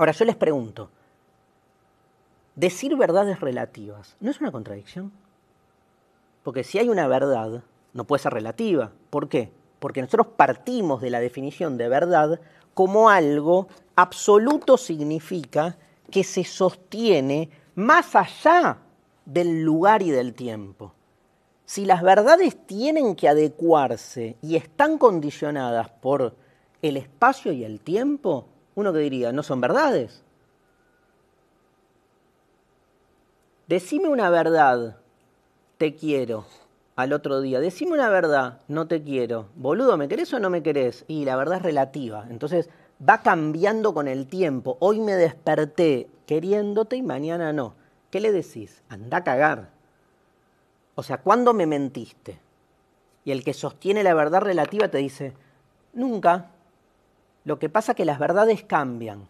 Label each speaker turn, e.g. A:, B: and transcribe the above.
A: Ahora yo les pregunto, decir verdades relativas, ¿no es una contradicción? Porque si hay una verdad, no puede ser relativa. ¿Por qué? Porque nosotros partimos de la definición de verdad como algo absoluto significa que se sostiene más allá del lugar y del tiempo. Si las verdades tienen que adecuarse y están condicionadas por el espacio y el tiempo, uno que diría, ¿no son verdades? Decime una verdad, te quiero, al otro día. Decime una verdad, no te quiero. Boludo, ¿me querés o no me querés? Y la verdad es relativa. Entonces va cambiando con el tiempo. Hoy me desperté queriéndote y mañana no. ¿Qué le decís? Anda a cagar. O sea, ¿cuándo me mentiste? Y el que sostiene la verdad relativa te dice, nunca, lo que pasa es que las verdades cambian.